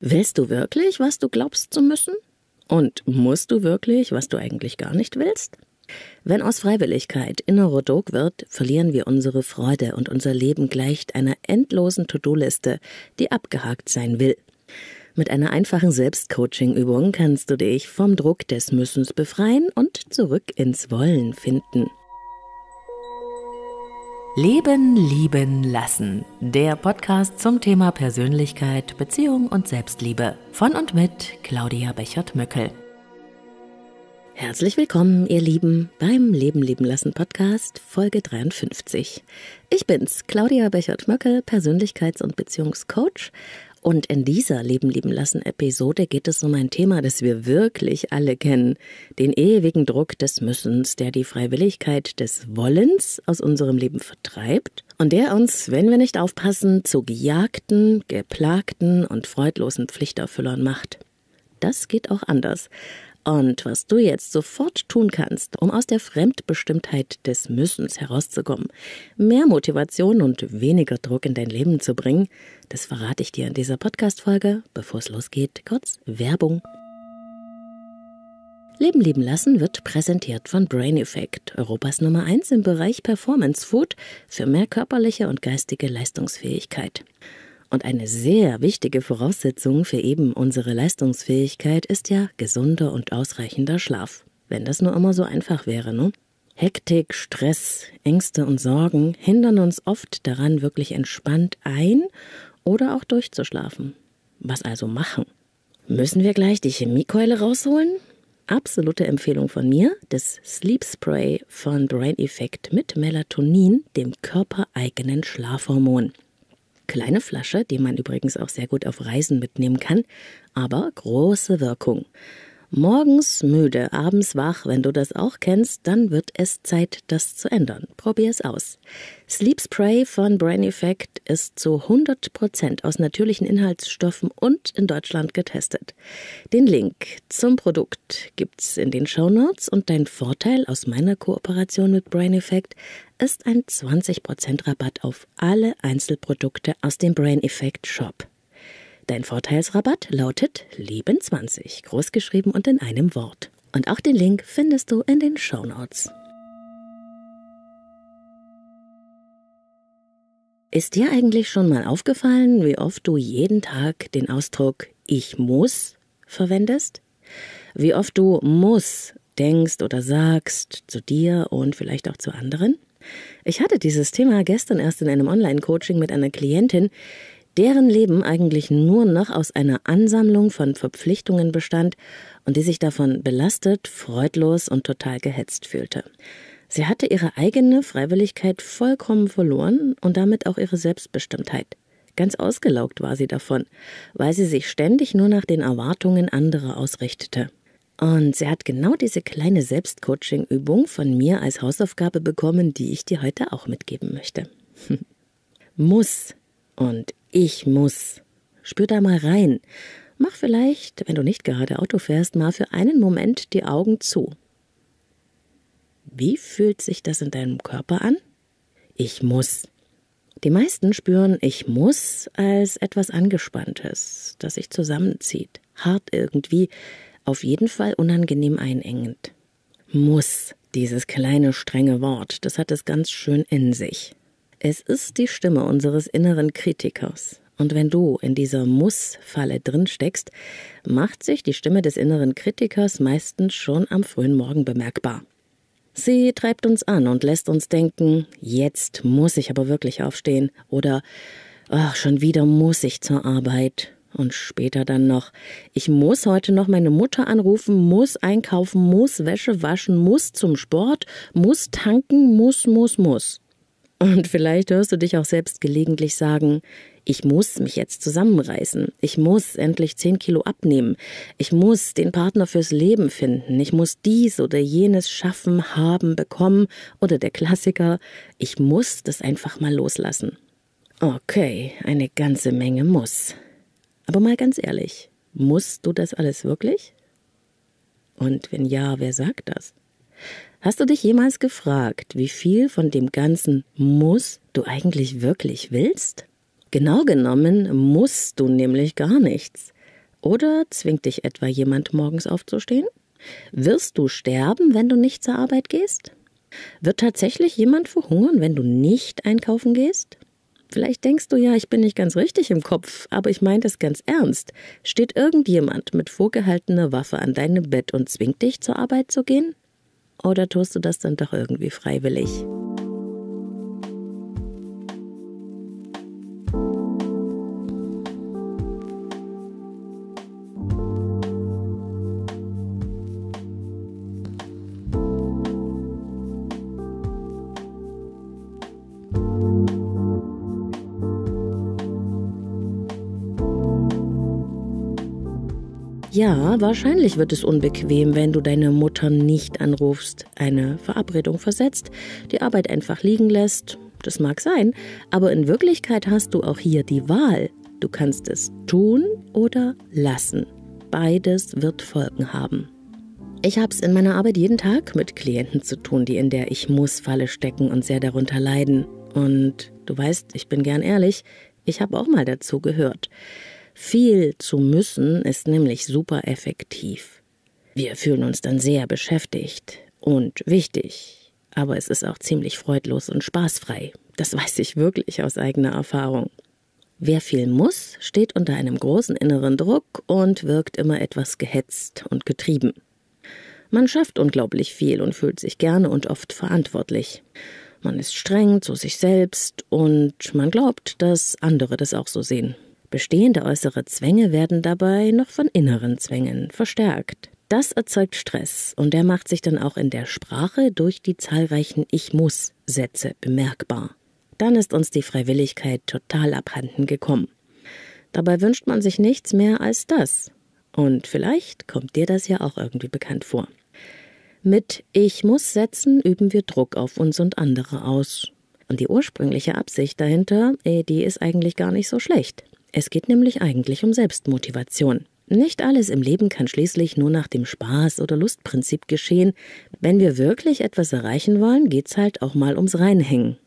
Willst du wirklich, was du glaubst zu müssen? Und musst du wirklich, was du eigentlich gar nicht willst? Wenn aus Freiwilligkeit innerer Druck wird, verlieren wir unsere Freude und unser Leben gleicht einer endlosen To-Do-Liste, die abgehakt sein will. Mit einer einfachen Selbstcoaching-Übung kannst du dich vom Druck des Müssens befreien und zurück ins Wollen finden. Leben lieben lassen. Der Podcast zum Thema Persönlichkeit, Beziehung und Selbstliebe von und mit Claudia Bechert-Möckel. Herzlich willkommen, ihr Lieben, beim Leben lieben lassen Podcast Folge 53. Ich bin's, Claudia Bechert-Möckel, Persönlichkeits- und Beziehungscoach und in dieser Leben lieben lassen Episode geht es um ein Thema, das wir wirklich alle kennen, den ewigen Druck des Müssens, der die Freiwilligkeit des Wollens aus unserem Leben vertreibt und der uns, wenn wir nicht aufpassen, zu gejagten, geplagten und freudlosen Pflichterfüllern macht. Das geht auch anders. Und was du jetzt sofort tun kannst, um aus der Fremdbestimmtheit des Müssens herauszukommen, mehr Motivation und weniger Druck in dein Leben zu bringen, das verrate ich dir in dieser Podcast-Folge. Bevor es losgeht, kurz Werbung. Leben lieben lassen wird präsentiert von Brain Effect, Europas Nummer 1 im Bereich Performance Food für mehr körperliche und geistige Leistungsfähigkeit. Und eine sehr wichtige Voraussetzung für eben unsere Leistungsfähigkeit ist ja gesunder und ausreichender Schlaf. Wenn das nur immer so einfach wäre, ne? Hektik, Stress, Ängste und Sorgen hindern uns oft daran, wirklich entspannt ein oder auch durchzuschlafen. Was also machen? Müssen wir gleich die Chemiekeule rausholen? Absolute Empfehlung von mir, das Sleep Spray von Brain Effect mit Melatonin, dem körpereigenen Schlafhormon. Kleine Flasche, die man übrigens auch sehr gut auf Reisen mitnehmen kann, aber große Wirkung. Morgens müde, abends wach, wenn du das auch kennst, dann wird es Zeit, das zu ändern. Probier es aus. Sleep Spray von Brain Effect ist zu 100% aus natürlichen Inhaltsstoffen und in Deutschland getestet. Den Link zum Produkt gibt's in den Shownotes und dein Vorteil aus meiner Kooperation mit Brain Effect, ist ein 20% Rabatt auf alle Einzelprodukte aus dem Brain Effect Shop. Dein Vorteilsrabatt lautet Leben20, großgeschrieben und in einem Wort. Und auch den Link findest du in den Show Notes. Ist dir eigentlich schon mal aufgefallen, wie oft du jeden Tag den Ausdruck ich muss verwendest? Wie oft du muss denkst oder sagst zu dir und vielleicht auch zu anderen? Ich hatte dieses Thema gestern erst in einem Online-Coaching mit einer Klientin, deren Leben eigentlich nur noch aus einer Ansammlung von Verpflichtungen bestand und die sich davon belastet, freudlos und total gehetzt fühlte. Sie hatte ihre eigene Freiwilligkeit vollkommen verloren und damit auch ihre Selbstbestimmtheit. Ganz ausgelaugt war sie davon, weil sie sich ständig nur nach den Erwartungen anderer ausrichtete. Und sie hat genau diese kleine Selbstcoaching-Übung von mir als Hausaufgabe bekommen, die ich dir heute auch mitgeben möchte. muss und ich muss. Spür da mal rein. Mach vielleicht, wenn du nicht gerade Auto fährst, mal für einen Moment die Augen zu. Wie fühlt sich das in deinem Körper an? Ich muss. Die meisten spüren ich muss als etwas Angespanntes, das sich zusammenzieht, hart irgendwie, auf jeden Fall unangenehm einengend. Muss, dieses kleine strenge Wort, das hat es ganz schön in sich. Es ist die Stimme unseres inneren Kritikers. Und wenn du in dieser Muss-Falle drinsteckst, macht sich die Stimme des inneren Kritikers meistens schon am frühen Morgen bemerkbar. Sie treibt uns an und lässt uns denken, jetzt muss ich aber wirklich aufstehen oder ach, schon wieder muss ich zur Arbeit und später dann noch, ich muss heute noch meine Mutter anrufen, muss einkaufen, muss Wäsche waschen, muss zum Sport, muss tanken, muss, muss, muss. Und vielleicht hörst du dich auch selbst gelegentlich sagen, ich muss mich jetzt zusammenreißen, ich muss endlich zehn Kilo abnehmen, ich muss den Partner fürs Leben finden, ich muss dies oder jenes schaffen, haben, bekommen oder der Klassiker, ich muss das einfach mal loslassen. Okay, eine ganze Menge muss. Aber mal ganz ehrlich, musst du das alles wirklich? Und wenn ja, wer sagt das? Hast du dich jemals gefragt, wie viel von dem ganzen Muss du eigentlich wirklich willst? Genau genommen musst du nämlich gar nichts. Oder zwingt dich etwa jemand morgens aufzustehen? Wirst du sterben, wenn du nicht zur Arbeit gehst? Wird tatsächlich jemand verhungern, wenn du nicht einkaufen gehst? Vielleicht denkst du ja, ich bin nicht ganz richtig im Kopf, aber ich meine das ganz ernst. Steht irgendjemand mit vorgehaltener Waffe an deinem Bett und zwingt dich, zur Arbeit zu gehen? Oder tust du das dann doch irgendwie freiwillig? Ja, wahrscheinlich wird es unbequem, wenn du deine Mutter nicht anrufst, eine Verabredung versetzt, die Arbeit einfach liegen lässt. Das mag sein, aber in Wirklichkeit hast du auch hier die Wahl. Du kannst es tun oder lassen. Beides wird Folgen haben. Ich habe es in meiner Arbeit jeden Tag mit Klienten zu tun, die in der Ich muss Falle stecken und sehr darunter leiden. Und du weißt, ich bin gern ehrlich, ich habe auch mal dazu gehört. Viel zu müssen ist nämlich super effektiv. Wir fühlen uns dann sehr beschäftigt und wichtig, aber es ist auch ziemlich freudlos und spaßfrei. Das weiß ich wirklich aus eigener Erfahrung. Wer viel muss, steht unter einem großen inneren Druck und wirkt immer etwas gehetzt und getrieben. Man schafft unglaublich viel und fühlt sich gerne und oft verantwortlich. Man ist streng zu sich selbst und man glaubt, dass andere das auch so sehen. Bestehende äußere Zwänge werden dabei noch von inneren Zwängen verstärkt. Das erzeugt Stress und der macht sich dann auch in der Sprache durch die zahlreichen Ich muss Sätze bemerkbar. Dann ist uns die Freiwilligkeit total abhanden gekommen. Dabei wünscht man sich nichts mehr als das. Und vielleicht kommt dir das ja auch irgendwie bekannt vor. Mit Ich muss Sätzen üben wir Druck auf uns und andere aus. Und die ursprüngliche Absicht dahinter, eh, die ist eigentlich gar nicht so schlecht. Es geht nämlich eigentlich um Selbstmotivation. Nicht alles im Leben kann schließlich nur nach dem Spaß- oder Lustprinzip geschehen. Wenn wir wirklich etwas erreichen wollen, geht's halt auch mal ums Reinhängen.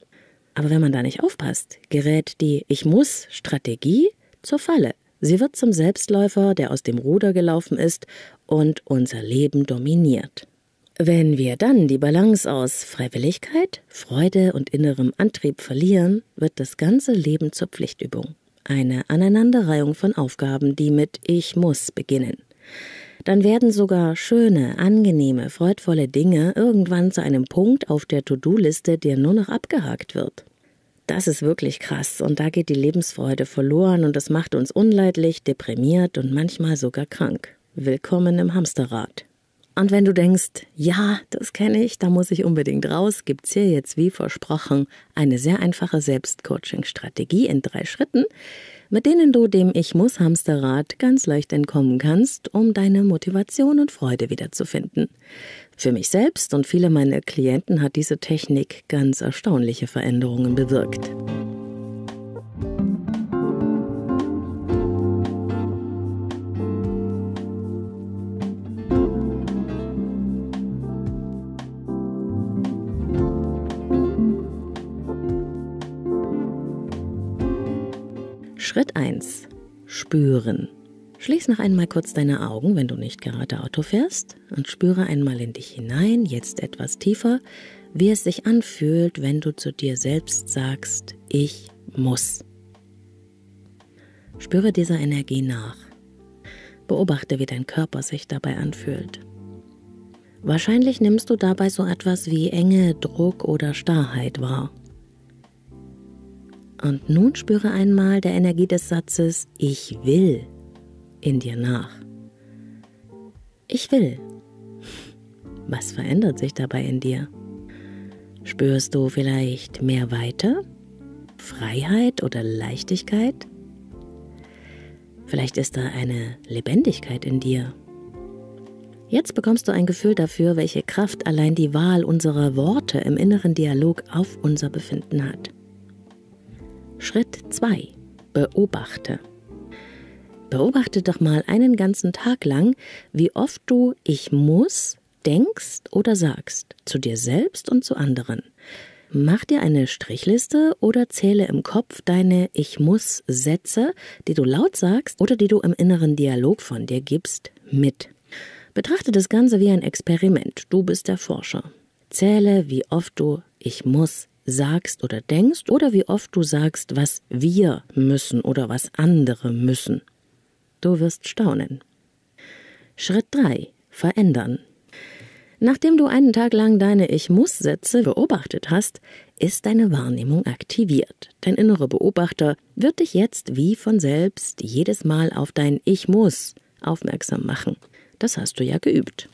Aber wenn man da nicht aufpasst, gerät die Ich muss Strategie zur Falle. Sie wird zum Selbstläufer, der aus dem Ruder gelaufen ist und unser Leben dominiert. Wenn wir dann die Balance aus Freiwilligkeit, Freude und innerem Antrieb verlieren, wird das ganze Leben zur Pflichtübung eine Aneinanderreihung von Aufgaben, die mit Ich muss beginnen. Dann werden sogar schöne, angenehme, freudvolle Dinge irgendwann zu einem Punkt auf der To-Do-Liste, der nur noch abgehakt wird. Das ist wirklich krass und da geht die Lebensfreude verloren und das macht uns unleidlich, deprimiert und manchmal sogar krank. Willkommen im Hamsterrad. Und wenn du denkst, ja, das kenne ich, da muss ich unbedingt raus, gibt es hier jetzt wie versprochen eine sehr einfache Selbstcoaching-Strategie in drei Schritten, mit denen du dem Ich muss Hamsterrad ganz leicht entkommen kannst, um deine Motivation und Freude wiederzufinden. Für mich selbst und viele meiner Klienten hat diese Technik ganz erstaunliche Veränderungen bewirkt. noch einmal kurz deine Augen, wenn du nicht gerade Auto fährst, und spüre einmal in dich hinein, jetzt etwas tiefer, wie es sich anfühlt, wenn du zu dir selbst sagst, ich muss. Spüre dieser Energie nach. Beobachte, wie dein Körper sich dabei anfühlt. Wahrscheinlich nimmst du dabei so etwas wie Enge, Druck oder Starrheit wahr. Und nun spüre einmal der Energie des Satzes Ich will in dir nach. Ich will. Was verändert sich dabei in dir? Spürst du vielleicht mehr Weite, Freiheit oder Leichtigkeit? Vielleicht ist da eine Lebendigkeit in dir. Jetzt bekommst du ein Gefühl dafür, welche Kraft allein die Wahl unserer Worte im inneren Dialog auf unser Befinden hat. Schritt 2. Beobachte. Beobachte doch mal einen ganzen Tag lang, wie oft du ich muss denkst oder sagst, zu dir selbst und zu anderen. Mach dir eine Strichliste oder zähle im Kopf deine Ich muss Sätze, die du laut sagst oder die du im inneren Dialog von dir gibst, mit. Betrachte das Ganze wie ein Experiment. Du bist der Forscher. Zähle, wie oft du Ich muss sagst oder denkst oder wie oft du sagst, was wir müssen oder was andere müssen. Du wirst staunen. Schritt 3. Verändern. Nachdem du einen Tag lang deine Ich muss Sätze beobachtet hast, ist deine Wahrnehmung aktiviert. Dein innerer Beobachter wird dich jetzt wie von selbst jedes Mal auf dein Ich muss aufmerksam machen. Das hast du ja geübt.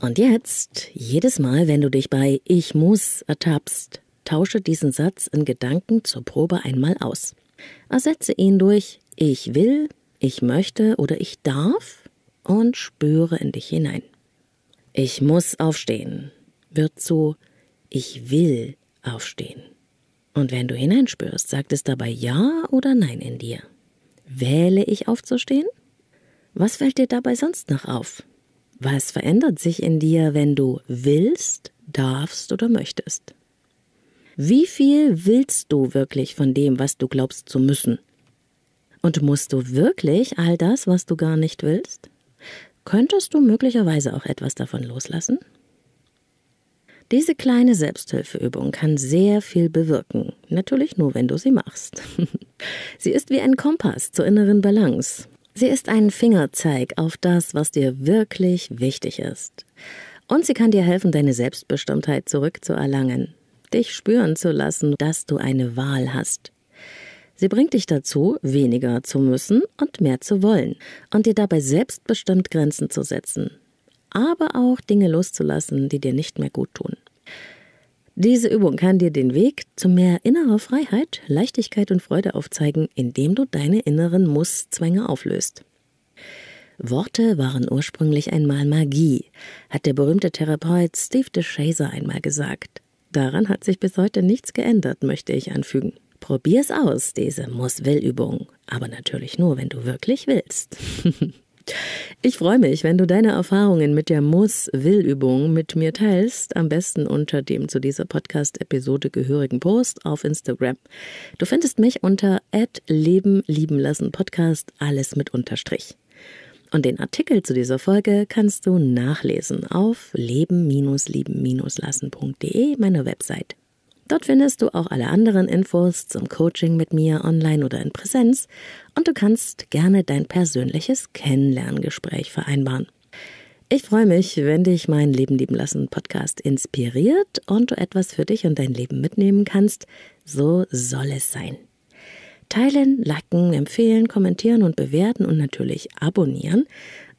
Und jetzt, jedes Mal, wenn du dich bei Ich muss ertappst, tausche diesen Satz in Gedanken zur Probe einmal aus. Ersetze ihn durch Ich will, ich möchte oder ich darf und spüre in dich hinein. Ich muss aufstehen wird zu Ich will aufstehen. Und wenn du hineinspürst, sagt es dabei Ja oder Nein in dir. Wähle ich aufzustehen? Was fällt dir dabei sonst noch auf? Was verändert sich in dir, wenn du willst, darfst oder möchtest? Wie viel willst du wirklich von dem, was du glaubst zu müssen? Und musst du wirklich all das, was du gar nicht willst? Könntest du möglicherweise auch etwas davon loslassen? Diese kleine Selbsthilfeübung kann sehr viel bewirken, natürlich nur, wenn du sie machst. sie ist wie ein Kompass zur inneren Balance. Sie ist ein Fingerzeig auf das, was dir wirklich wichtig ist. Und sie kann dir helfen, deine Selbstbestimmtheit zurückzuerlangen, dich spüren zu lassen, dass du eine Wahl hast, Sie bringt dich dazu, weniger zu müssen und mehr zu wollen und dir dabei selbstbestimmt Grenzen zu setzen, aber auch Dinge loszulassen, die dir nicht mehr gut tun. Diese Übung kann dir den Weg zu mehr innerer Freiheit, Leichtigkeit und Freude aufzeigen, indem du deine inneren Musszwänge auflöst. Worte waren ursprünglich einmal Magie, hat der berühmte Therapeut Steve DeShazer einmal gesagt. Daran hat sich bis heute nichts geändert, möchte ich anfügen. Probier's aus, diese Muss-Will-Übung. Aber natürlich nur, wenn du wirklich willst. Ich freue mich, wenn du deine Erfahrungen mit der Muss-Will-Übung mit mir teilst, am besten unter dem zu dieser Podcast-Episode gehörigen Post auf Instagram. Du findest mich unter Leben lieben lassen Podcast, alles mit Unterstrich. Und den Artikel zu dieser Folge kannst du nachlesen auf leben-lieben-lassen.de, meiner Website. Dort findest du auch alle anderen Infos zum Coaching mit mir online oder in Präsenz und du kannst gerne dein persönliches Kennenlerngespräch vereinbaren. Ich freue mich, wenn dich mein Leben lieben lassen Podcast inspiriert und du etwas für dich und dein Leben mitnehmen kannst. So soll es sein. Teilen, liken, empfehlen, kommentieren und bewerten und natürlich abonnieren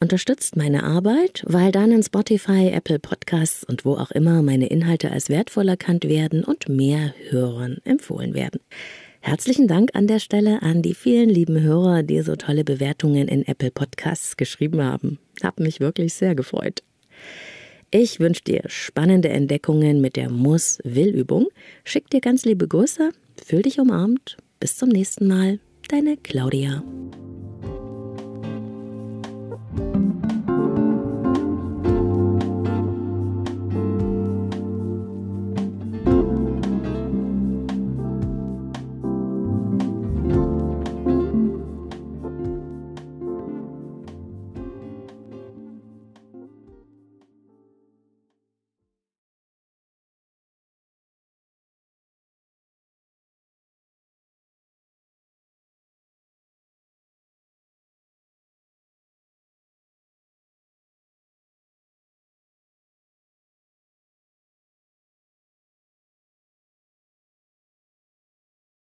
Unterstützt meine Arbeit, weil dann in Spotify, Apple Podcasts und wo auch immer meine Inhalte als wertvoll erkannt werden und mehr Hörern empfohlen werden. Herzlichen Dank an der Stelle an die vielen lieben Hörer, die so tolle Bewertungen in Apple Podcasts geschrieben haben. Hab mich wirklich sehr gefreut. Ich wünsche dir spannende Entdeckungen mit der Muss-Will-Übung. Schick dir ganz liebe Grüße, fühl dich umarmt. Bis zum nächsten Mal, deine Claudia.